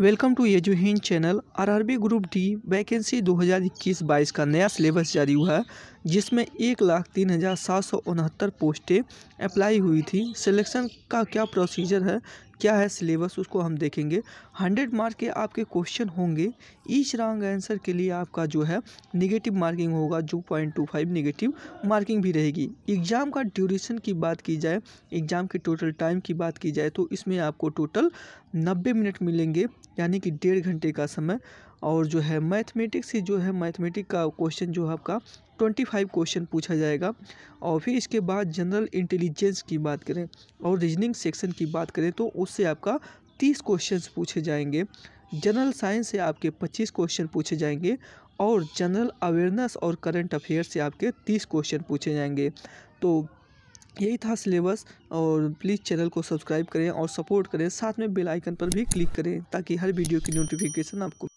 welcome to ये जो हिंद channel RRB group D vacancy 2021-22 का नया सिलेबस जारी हुआ है जिसमें एक लाख तीन हज़ार सात सौ उनहत्तर पोस्टें अप्लाई हुई थी सिलेक्शन का क्या प्रोसीजर है क्या है सिलेबस उसको हम देखेंगे हंड्रेड मार्क के आपके क्वेश्चन होंगे ईच रॉन्ग आंसर के लिए आपका जो है निगेटिव मार्किंग होगा जो point two five negative marking भी रहेगी एग्ज़ाम का ड्यूरेशन की बात की जाए एग्ज़ाम के टोटल टाइम की बात की जाए तो इसमें आपको टोटल नब्बे मिनट मिलेंगे यानी कि डेढ़ घंटे का समय और जो है मैथमेटिक्स से जो है मैथमेटिक का क्वेश्चन जो है आपका ट्वेंटी फाइव क्वेश्चन पूछा जाएगा और फिर इसके बाद जनरल इंटेलिजेंस की बात करें और रीजनिंग सेक्शन की बात करें तो उससे आपका तीस क्वेश्चन पूछे जाएंगे जनरल साइंस से आपके पच्चीस क्वेश्चन पूछे जाएंगे और जनरल अवेयरनेस और करंट अफेयर से आपके तीस क्वेश्चन पूछे जाएंगे तो यही था सिलेबस और प्लीज़ चैनल को सब्सक्राइब करें और सपोर्ट करें साथ में बेल आइकन पर भी क्लिक करें ताकि हर वीडियो की नोटिफिकेशन आपको